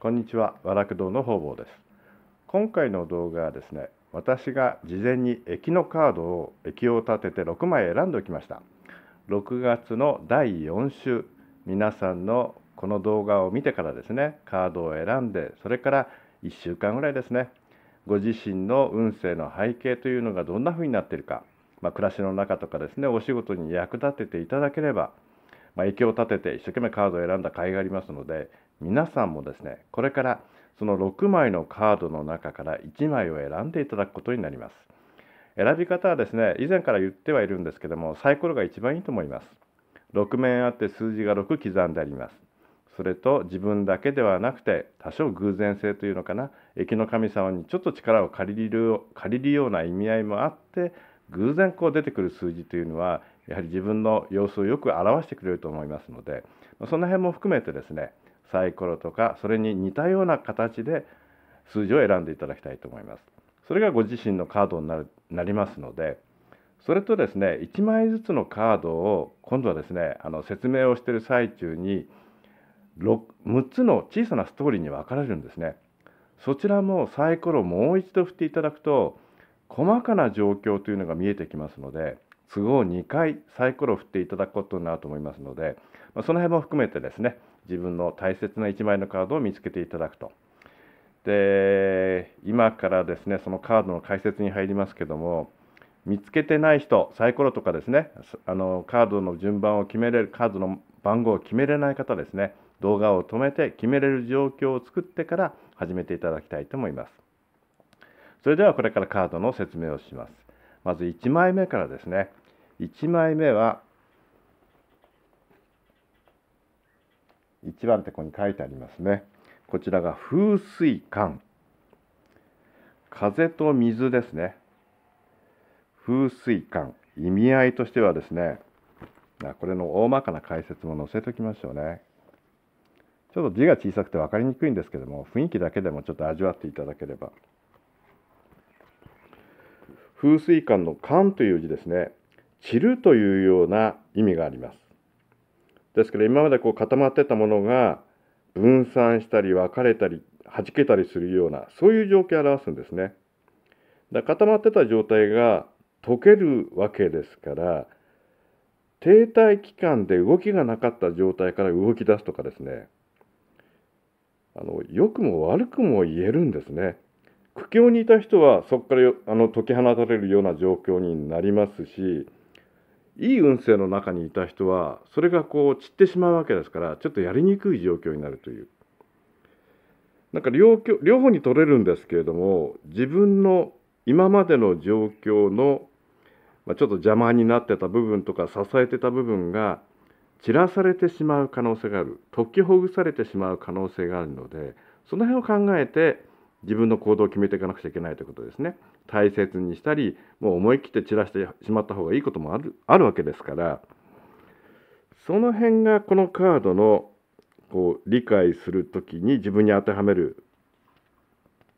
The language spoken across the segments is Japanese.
こんにちは和楽堂の方々です今回の動画はですね私が事前に駅のカードを駅を立てて6枚選んでおきました6月の第4週皆さんのこの動画を見てからですねカードを選んでそれから1週間ぐらいですねご自身の運勢の背景というのがどんな風になっているか、まあ、暮らしの中とかですねお仕事に役立てていただければまあ、影響を立てて一生懸命カードを選んだ甲斐がありますので皆さんもですねこれからその6枚のカードの中から1枚を選んでいただくことになります選び方はですね以前から言ってはいるんですけどもサイコロが一番いいと思います6面あって数字が6刻んでありますそれと自分だけではなくて多少偶然性というのかな駅の神様にちょっと力を借りる借りるような意味合いもあって偶然こう出てくる数字というのはやはり自分の様子をよく表してくれると思いますのでその辺も含めてですねサイコロとかそれに似たような形で数字を選んでいただきたいと思います。それがご自身のカードになるなりますのでそれとですね1枚ずつのカードを今度はですねあの説明をしてる最中に 6, 6つの小さなストーリーに分かれるんですね。そちらもサイコロをもう一度振っていただくと細かな状況というのが見えてきますので都合2回サイコロを振っていただくことになると思いますので、まあ、その辺も含めてですね自分の大切な1枚のカードを見つけていただくと。で今からですねそのカードの解説に入りますけども見つけてない人サイコロとかですねあのカードの順番を決めれるカードの番号を決めれない方ですね動画を止めて決めれる状況を作ってから始めていただきたいと思いますそれではこれからカードの説明をしますまず1枚目からですね1枚目は1番ってここに書いてありますねこちらが風水管風と水ですね風水管意味合いとしてはですねこれの大まかな解説も載せておきましょうねちょっと字が小さくて分かりにくいんですけども雰囲気だけでもちょっと味わっていただければ風水管の管という字ですね散るというような意味があります。ですから今までこう固まってたものが分散したり分かれたり弾けたりするようなそういう状況を表すんですね。だ固まってた状態が溶けるわけですから停滞期間で動きがなかった状態から動き出すとかですねあの良くも悪くも言えるんですね。苦境にいた人はそこからあの解き放たれるような状況になりますしいい運勢の中にいた人はそれがこう散ってしまうわけですからちょっとやりにくい状況になるというなんか両両方に取れるんですけれども自分の今までの状況の、まあ、ちょっと邪魔になってた部分とか支えてた部分が散らされてしまう可能性がある解きほぐされてしまう可能性があるのでその辺を考えて自分の行動を決めていかなくちゃいけないということですね。大切にしたり、もう思い切って散らしてしまった方がいいこともあるあるわけですから、その辺がこのカードのこう理解する時に自分に当てはめる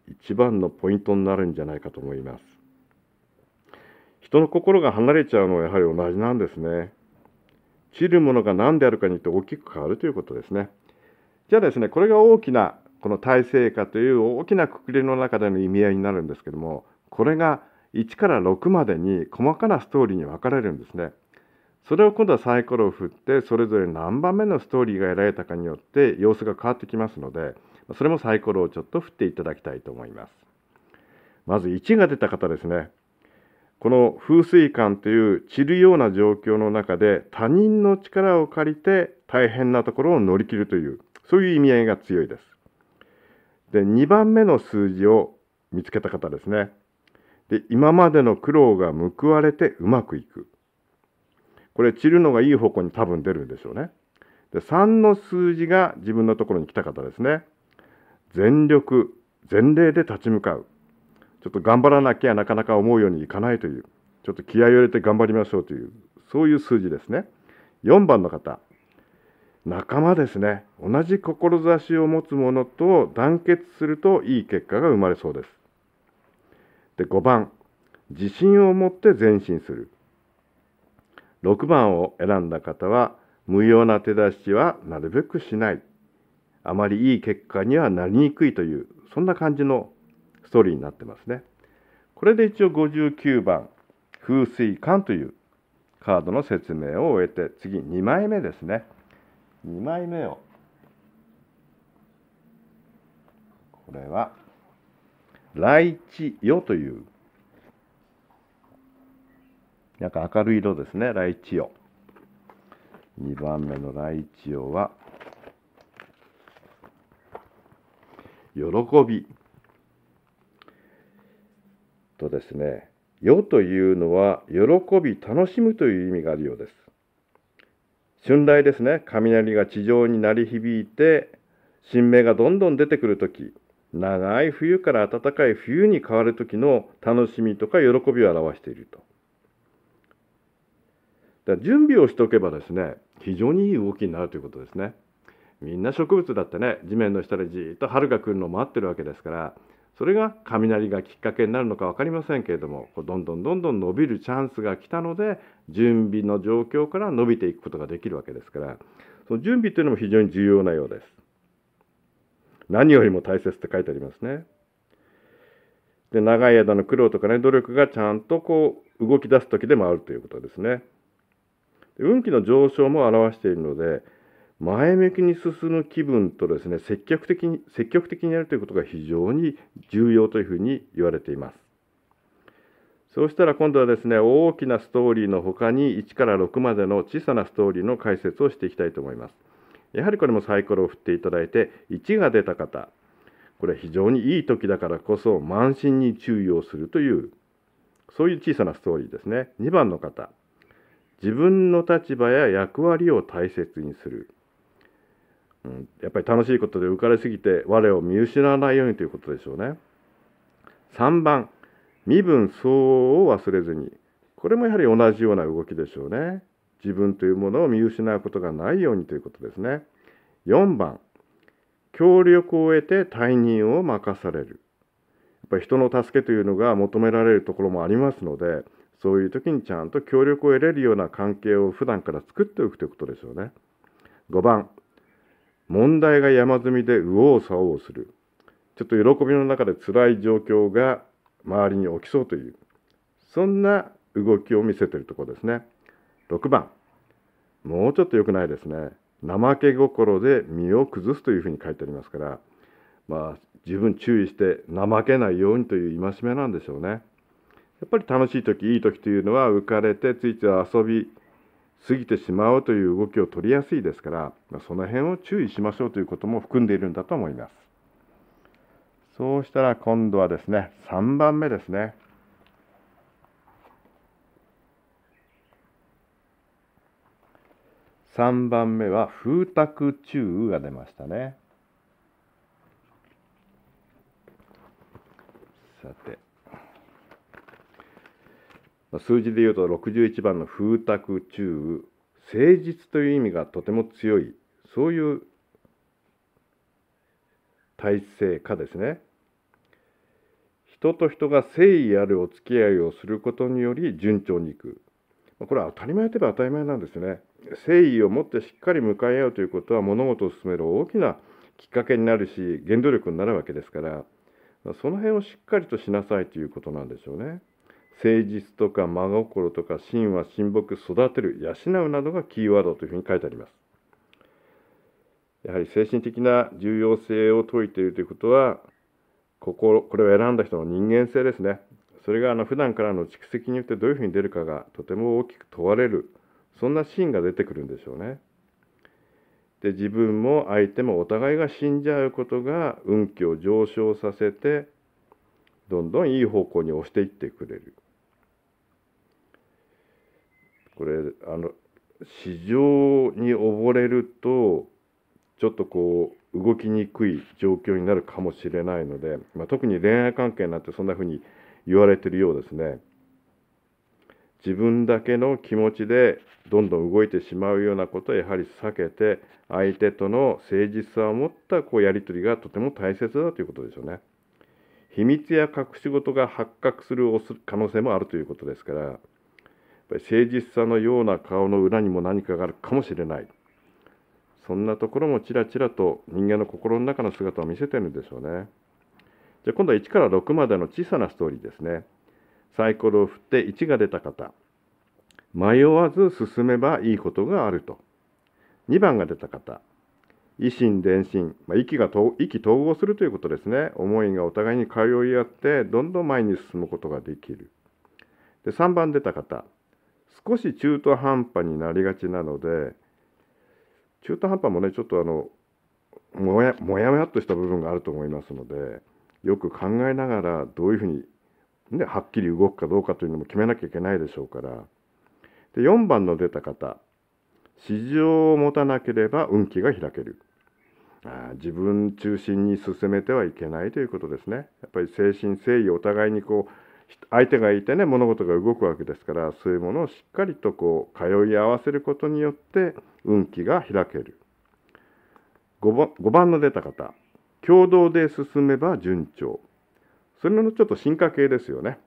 一番のポイントになるんじゃないかと思います。人の心が離れちゃうのはやはり同じなんですね。散るものが何であるかによって大きく変わるということですね。じゃあですね、これが大きなこの体制下という大きな括りの中での意味合いになるんですけどもこれが1から6までに細かなストーリーに分かれるんですね。それを今度はサイコロを振ってそれぞれ何番目のストーリーが得られたかによって様子が変わってきますのでそれもサイコロをちょっと振っていただきたいと思います。まず1が出た方ですね。この風水感という散るような状況の中で他人の力を借りて大変なところを乗り切るというそういう意味合いが強いです。で、2番目の数字を見つけた方ですね。で、今までの苦労が報われてうまくいく。これ、散るのがいい方向に多分出るんでしょうね。で、3の数字が自分のところに来た方ですね。全力、全霊で立ち向かう。ちょっと頑張らなきゃなかなか思うようにいかないという、ちょっと気合を入れて頑張りましょうという、そういう数字ですね。4番の方、仲間ですね同じ志を持つ者と団結するといい結果が生まれそうですで5番自信を持って前進する6番を選んだ方は無用な手出しはなるべくしないあまりいい結果にはなりにくいというそんな感じのストーリーになってますねこれで一応59番「風水館」というカードの説明を終えて次2枚目ですね。2枚目をこれは来チよというなんか明るい色ですね来チよ2番目の来チよは喜びとですね「よ」というのは喜び楽しむという意味があるようです春雷ですね雷が地上に鳴り響いて新芽がどんどん出てくる時長い冬から暖かい冬に変わる時の楽しみとか喜びを表していると。だ準備をしておけばですね非常にいい動きになるということですね。みんな植物だってね地面の下でじっと春が来るのを待ってるわけですからそれが雷がきっかけになるのか分かりませんけれどもどんどんどんどん伸びるチャンスが来たので準備の状況から伸びていくことができるわけですからその準備というのも非常に重要なようです。何よりも大切って書いてありますね。で長い間の苦労とかね努力がちゃんとこう動き出す時でもあるということですね。運気の上昇も表しているので前向きに進む気分とですね積極的に積極的にやるということが非常に重要というふうに言われていますそうしたら今度はですね大きなストーリーの他に1から6までの小さなストーリーの解説をしていきたいと思いますやはりこれもサイコロを振っていただいて1が出た方これは非常にいい時だからこそ慢心に注意をするというそういう小さなストーリーですね2番の方自分の立場や役割を大切にするうん、やっぱり楽しいことで浮かれすぎて我を見失わないようにということでしょうね。3番身分相応を忘れずにこれもやはり同じような動きでしょうね。自分というものを見失うことがないようにということですね。4番協力を得て退任を任される。やっぱり人の助けというのが求められるところもありますのでそういう時にちゃんと協力を得れるような関係を普段から作っておくということでしょうね。5番問題が山積みで右往左往するちょっと喜びの中で辛い状況が周りに起きそうというそんな動きを見せてるとこですね6番もうちょっと良くないですね怠け心で身を崩すというふうに書いてありますからまあ十分注意して怠けないようにという戒めなんでしょうねやっぱり楽しい時いい時というのは浮かれてついつい遊び過ぎてしまうという動きを取りやすいですからその辺を注意しましょうということも含んでいるんだと思いますそうしたら今度はですね3番目ですね3番目は風卓中が出ましたねさて数字で言うと61番の風卓中誠実という意味がとても強いそういう体制下ですね人と人が誠意あるお付き合いをすることにより順調にいくこれは当たり前といえば当たり前なんですね誠意を持ってしっかり向かい合うということは物事を進める大きなきっかけになるし原動力になるわけですからその辺をしっかりとしなさいということなんでしょうね。誠実とか真心とか真は親睦育てる養うなどがキーワードというふうに書いてありますやはり精神的な重要性を説いているということはこここれを選んだ人の人間性ですねそれがあの普段からの蓄積によってどういうふうに出るかがとても大きく問われるそんなシーンが出てくるんでしょうねで自分も相手もお互いが死んじゃうことが運気を上昇させてどんどんいい方向に押していってくれるこれあの市場に溺れるとちょっとこう動きにくい状況になるかもしれないので、まあ、特に恋愛関係なんてそんなふうに言われてるようですね。自分だけの気持ちでどんどん動いてしまうようなことはやはり避けて相手との誠実さを持ったこうやり取りがとても大切だということでしょうね。秘密や隠し事が発覚する可能性もあるということですからぱり誠実さのような顔の裏にも何かがあるかもしれないそんなところもちらちらと人間の心の中の姿を見せてるんでしょうねじゃあ今度は1から6までの小さなストーリーですねサイコロを振って1が出た方迷わず進めばいいことがあると2番が出た方維新伝心、まあ、息が意気統合するということですね思いがお互いに通い合ってどんどん前に進むことができるで3番出た方少し中途半端になりがちなので中途半端もねちょっとあのもやもやっとした部分があると思いますのでよく考えながらどういうふうに、ね、はっきり動くかどうかというのも決めなきゃいけないでしょうからで4番の出た方市場を持たなければ運気が開けるあ自分中心に進めてはいけないということですねやっぱり誠心誠意お互いにこう相手がいてね物事が動くわけですからそういうものをしっかりとこう通い合わせることによって運気が開ける 5, 番5番の出た方共同で進めば順調それのちょっと進化系ですよね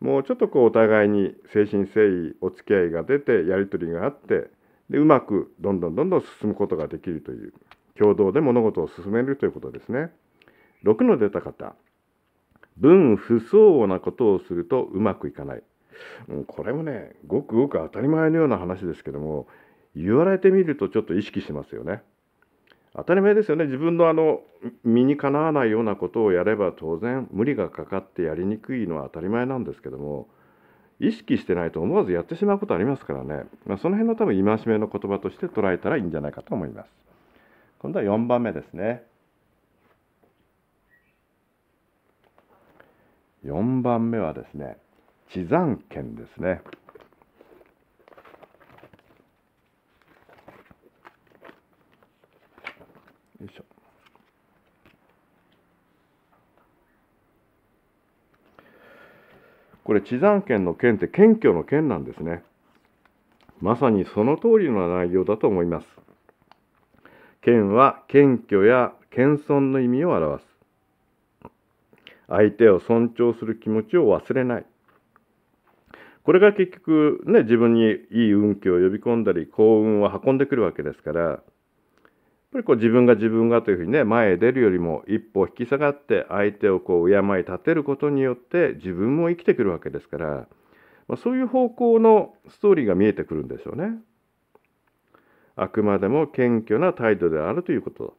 もうちょっとこうお互いに誠心誠意お付き合いが出てやり取りがあってでうまくどんどんどんどん進むことができるという共同で物事を進めるということですね6の出た方分不相応なことをするとうまくいかない。うん、これもねごくごく当たり前のような話ですけども言われてみるとちょっと意識しますよね。当たり前ですよね自分のあの身にかなわないようなことをやれば当然無理がかかってやりにくいのは当たり前なんですけども意識してないと思わずやってしまうことありますからね、まあ、その辺の多分戒めの言葉として捉えたらいいんじゃないかと思います。今度は4番目ですね。4番目はですね地山県ですね。これ地山県の県って謙虚の県なんですねまさにその通りの内容だと思います県は謙虚や謙遜の意味を表す相手を尊重する気持ちを忘れないこれが結局ね自分にいい運気を呼び込んだり幸運を運んでくるわけですからやっぱりこう自分が自分がというふうにね前へ出るよりも一歩引き下がって相手をこう敬い立てることによって自分も生きてくるわけですから、まあ、そういう方向のストーリーが見えてくるんでしょうね。あくまでも謙虚な態度であるということ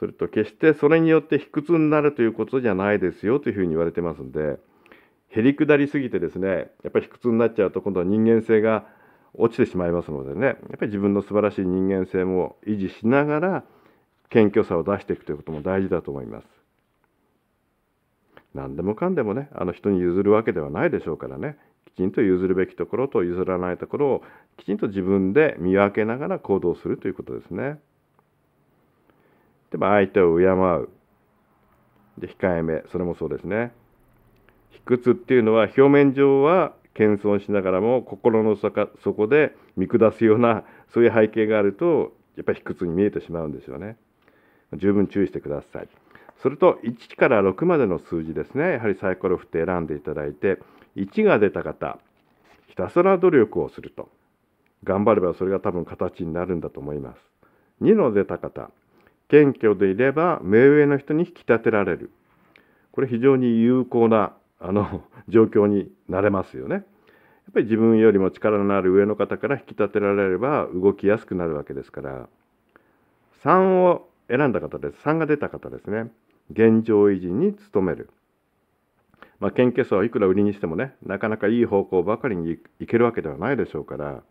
すると決してそれによって卑屈になるということじゃないですよというふうに言われてますんでへりくだりすぎてですねやっぱり卑屈になっちゃうと今度は人間性が落ちてしまいますのでねやっぱり自分の素晴らしい人間性も維持しながら謙虚さを出していくということも大事だと思います。何でもかんでもねあの人に譲るわけではないでしょうからねきちんと譲るべきところと譲らないところをきちんと自分で見分けながら行動するということですね。でも相手を敬う。で、控えめ。それもそうですね。卑屈っていうのは表面上は謙遜しながらも心の底で見下すような そういう背景があるとやっぱり卑屈に見えてしまうんですよね。十分注意してください。それと1から6までの数字ですね。やはりサイコロ振って選んでいただいて1が出た方ひたすら努力をすると頑張ればそれが多分形になるんだと思います。2の出た方謙虚でいれば目上の人に引き立てられるこれ非常に有効なあの 状況になれますよね。やっぱり自分よりも力のある上の方から引き立てられれば動きやすくなるわけですから3を選んだ方です3が出た方ですね現状維持に努める。まあ、献血層はいくら売りにしてもねなかなかいい方向ばかりにいけるわけではないでしょうから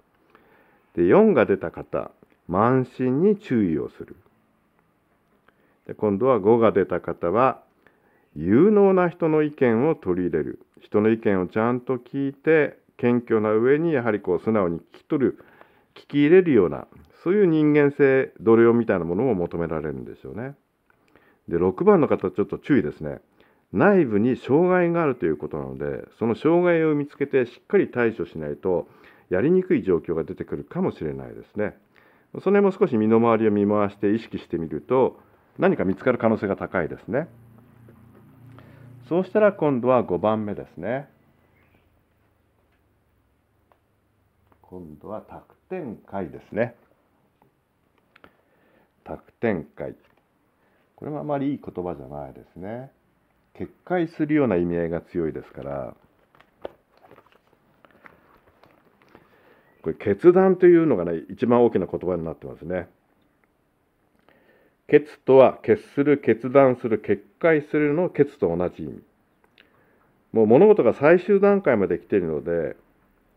で4が出た方慢心に注意をする今度は5が出た方は有能な人の意見を取り入れる人の意見をちゃんと聞いて謙虚な上にやはりこう素直に聞き取る聞き入れるようなそういう人間性奴隷みたいなものも求められるんですよね。で6番の方ちょっと注意ですね。内部に障害があるということなのでその障害を見つけてしっかり対処しないとやりにくい状況が出てくるかもしれないですね。その辺も少し身の回りを見回して意識してみると何か見つかる可能性が高いですね。そうしたら今度は5番目ですね。今度は濁展解ですね。濁展解。これもあまりいい言葉じゃないですね。決壊するような意味合いが強いですから、これ決断というのがね、一番大きな言葉になってますね。決とは決する、決断する、決壊するの決と同じ意味。もう物事が最終段階まで来ているので、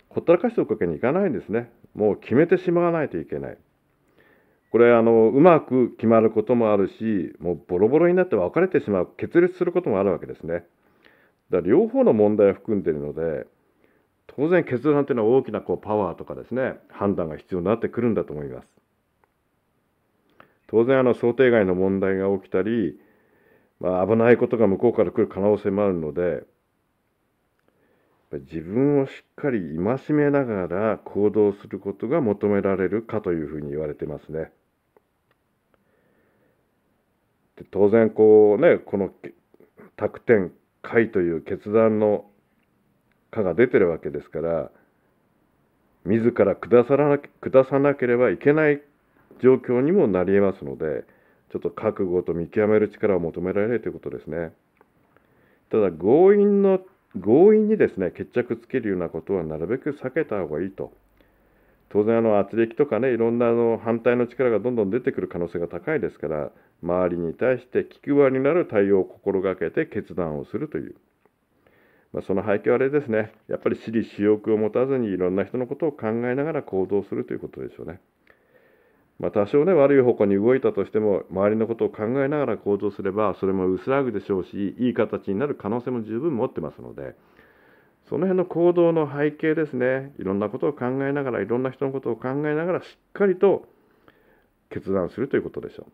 ほったらかしておくわけにいかないんですね。もう決めてしまわないといけない。これあのうまく決まることもあるしもうボロボロになって別れてしまう決裂することもあるわけですねだから両方の問題を含んでいるので当然決断というのは大きなこうパワーとかですね判断が必要になってくるんだと思います当然あの想定外の問題が起きたり、まあ、危ないことが向こうから来る可能性もあるので自分をしっかり戒めながら行動することが求められるかというふうに言われてますね。で当然こうねこの託天解という決断のか」が出てるわけですから自ら下さらな下さなければいけない状況にもなりえますのでちょっと覚悟と見極める力を求められるということですねただ強引の強引にですね決着つけるようなことはなるべく避けた方がいいと当然あの圧力とかねいろんなあの反対の力がどんどん出てくる可能性が高いですから周りに対して聞く側になる対応を心がけて決断をするという、まあ、その背景はあれですねやっぱり私利私欲を持たずにいろんな人のことを考えながら行動するということでしょうね。まあ、多少ね悪い方向に動いたとしても周りのことを考えながら行動すればそれも薄らぐでしょうしいい形になる可能性も十分持ってますのでその辺の行動の背景ですねいろんなことを考えながらいろんな人のことを考えながらしっかりと決断するということでしょう。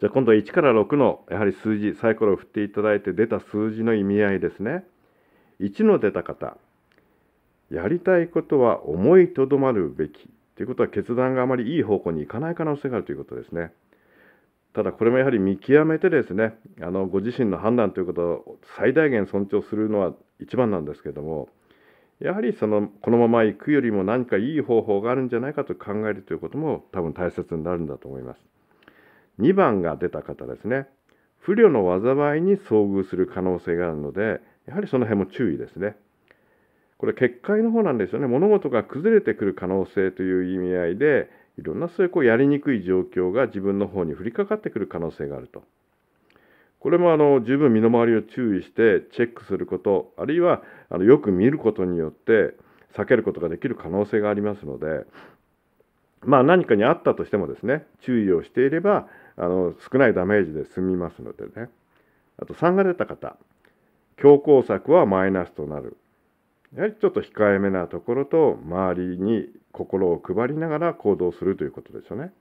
じゃあ今度は1から6のやはり数字サイコロを振っていただいて出た数字の意味合いですね。1の出た方やりたいことは思いとどまるべきということは決断があまりいい方向に行かない可能性があるということですね。ただこれもやはり見極めてですねあのご自身の判断ということを最大限尊重するのは一番なんですけどもやはりそのこのまま行くよりも何かいい方法があるんじゃないかと考えるということも多分大切になるんだと思います。2番が出た方ですね不慮の災いに遭遇する可能性があるのでやはりその辺も注意ですね。これ結界の方なんですよね物事が崩れてくる可能性という意味合いでいろんなそういうこうやりにくい状況が自分の方に降りかかってくる可能性があると。これもあの十分身の回りを注意してチェックすることあるいはあのよく見ることによって避けることができる可能性がありますので、まあ、何かにあったとしてもですね注意をしていればあの少ないダメージで済みますのでねあと3が出た方強行策はマイナスとなるやはりちょっと控えめなところと周りに心を配りながら行動するということですよね。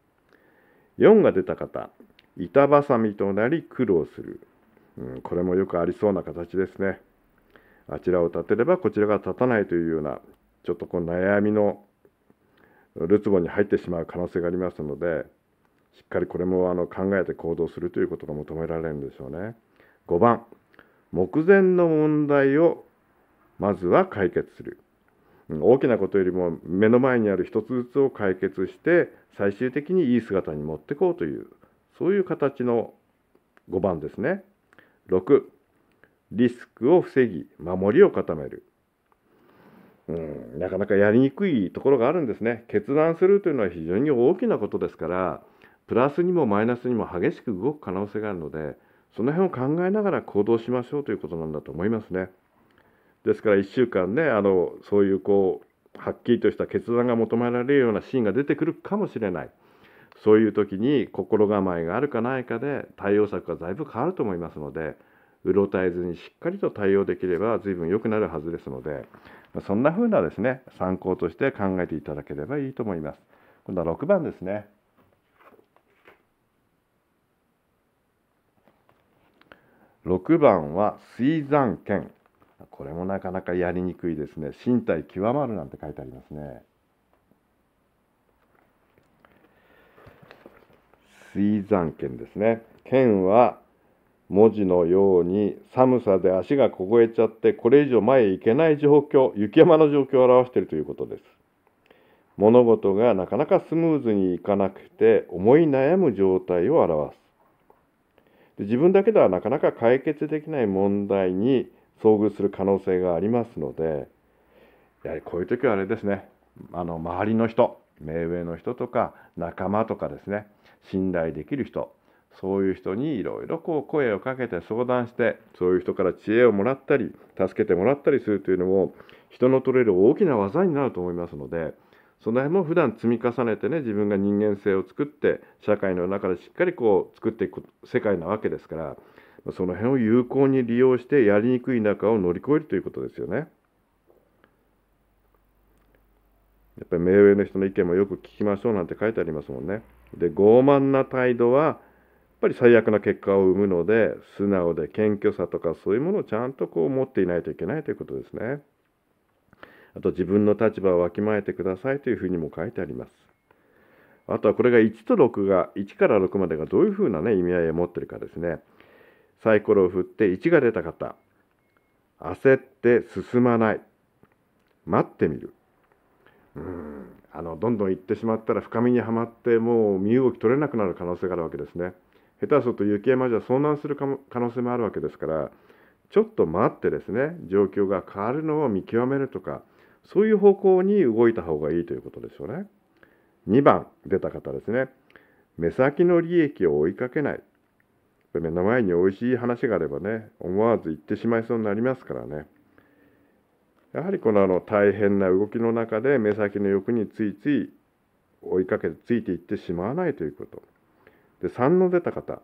4が出た方板挟みとなり苦労する、うん、これもよくありそうな形ですね。あちらを立てればこちらが立たないというようなちょっとこう悩みのるつぼに入ってしまう可能性がありますのでしっかりこれもあの考えて行動するということが求められるんでしょうね。5番目前の問題をまずは解決する大きなことよりも目の前にある一つずつを解決して最終的にいい姿に持ってこうというそういう形の5番ですね6リスクを防ぎ守りを固めるうんなかなかやりにくいところがあるんですね決断するというのは非常に大きなことですからプラスにもマイナスにも激しく動く可能性があるのでその辺を考えながら行動しましょうということなんだと思いますね。ですから1週間ねあのそういうこうはっきりとした決断が求められるようなシーンが出てくるかもしれないそういう時に心構えがあるかないかで対応策がだいぶ変わると思いますのでうろたえずにしっかりと対応できれば随分良くなるはずですのでそんな風なですね参考として考えていただければいいと思います。今度は6番ですね。6番は水産権これもなかなかやりにくいですね身体極まるなんて書いてありますね水山剣ですね剣は文字のように寒さで足が凍えちゃってこれ以上前へ行けない状況雪山の状況を表しているということです物事がなかなかスムーズにいかなくて思い悩む状態を表すで自分だけではなかなか解決できない問題に遭遇する可能性がありますのでやはりこういう時はあれですねあの周りの人目上の人とか仲間とかですね信頼できる人そういう人にいろいろこう声をかけて相談してそういう人から知恵をもらったり助けてもらったりするというのも人の取れる大きな技になると思いますのでその辺も普段積み重ねてね自分が人間性を作って社会の中でしっかりこう作っていく世界なわけですからその辺を有効に利用してやりにくい中を乗り越えるということですよね。やっぱり目上の人の意見もよく聞きましょうなんて書いてありますもんね。で傲慢な態度はやっぱり最悪な結果を生むので素直で謙虚さとかそういうものをちゃんとこう持っていないといけないということですね。あと自分の立場をわきまえてくださいというふうにも書いてあります。あとはこれが1と6が1から6までがどういうふうな、ね、意味合いを持ってるかですね。サイコロを振って1が出た方焦って進まない待ってみるうんあのどんどん行ってしまったら深みにはまってもう身動き取れなくなる可能性があるわけですね下手すると雪山じゃ遭難する可能性もあるわけですからちょっと待ってですね状況が変わるのを見極めるとかそういう方向に動いた方がいいということでしょうね2番出た方ですね目先の利益を追いかけない目の前に美味しい話があればね思わず言ってしまいそうになりますからねやはりこのあの大変な動きの中で目先の欲についつい追いかけてついていってしまわないということで3の出た方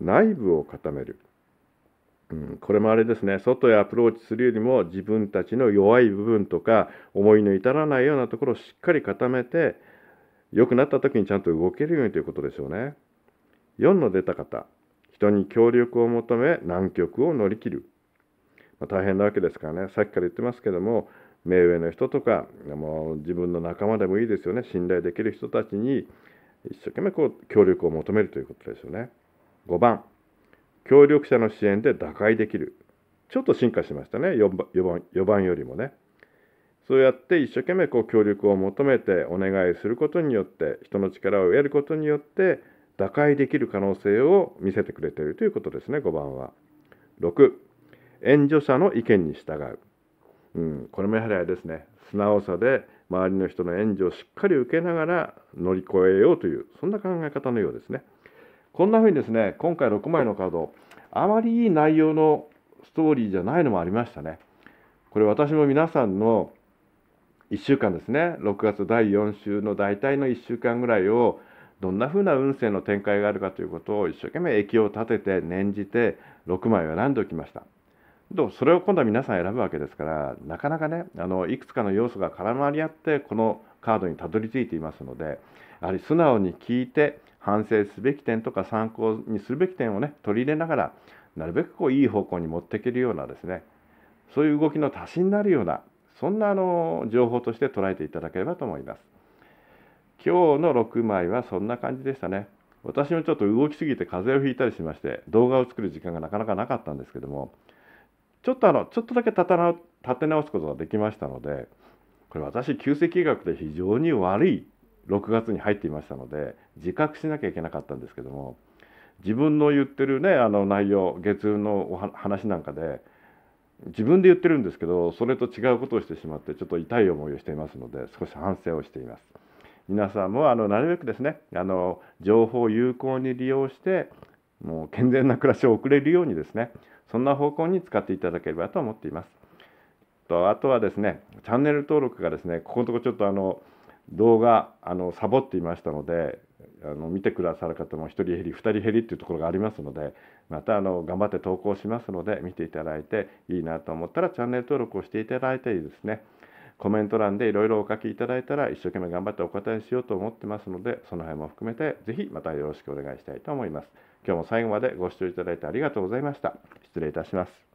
内部を固める、うん、これもあれですね外へアプローチするよりも自分たちの弱い部分とか思いの至らないようなところをしっかり固めて良くなった時にちゃんと動けるようにということでしょうね4の出た方人に協力を求め難局を乗り切る、まあ、大変なわけですからねさっきから言ってますけども目上の人とかもう自分の仲間でもいいですよね信頼できる人たちに一生懸命こう協力を求めるということですよね5番協力者の支援で打開できるちょっと進化しましたね4番 ,4 番よりもねそうやって一生懸命こう協力を求めてお願いすることによって人の力を得ることによって打開できる可能性を見せてくれているということですね5番は。6援助者の意見に従う、うん、これもやはりあれですね素直さで周りの人の援助をしっかり受けながら乗り越えようというそんな考え方のようですね。こんなふうにですね今回6枚のカードあまりいい内容のストーリーじゃないのもありましたね。これ私も皆さんの1週間ですね6月第4週の大体の1週間ぐらいをどんなふうな運勢の展開があるかということを一生懸命駅を立てて念じて6枚を選んでおきました。それを今度は皆さん選ぶわけですからなかなかねあのいくつかの要素が絡まり合ってこのカードにたどり着いていますのでやはり素直に聞いて反省すべき点とか参考にするべき点をね取り入れながらなるべくこういい方向に持っていけるようなですねそういう動きの足しになるようなそんなあの情報として捉えていただければと思います。今日の6枚はそんな感じでしたね。私もちょっと動きすぎて風邪をひいたりしまして動画を作る時間がなかなかなかったんですけどもちょっとあのちょっとだけ立て直すことができましたのでこれ私旧石医学で非常に悪い6月に入っていましたので自覚しなきゃいけなかったんですけども自分の言ってるねあの内容月のお話なんかで自分で言ってるんですけどそれと違うことをしてしまってちょっと痛い思いをしていますので少し反省をしています。皆さんもあのなるべくですねあの情報を有効に利用してもう健全な暮らしを送れるようにですねそんな方向に使っていただければと思っています。とあとはですねチャンネル登録がですねここのとこちょっとあの動画あのサボっていましたのであの見てくださる方も1人減り2人減りっていうところがありますのでまたあの頑張って投稿しますので見ていただいていいなと思ったらチャンネル登録をしていただいてですねコメント欄でいろいろお書きいただいたら一生懸命頑張ってお答えしようと思ってますのでその辺も含めて是非またよろしくお願いしたいと思います今日も最後までご視聴いただいてありがとうございました失礼いたします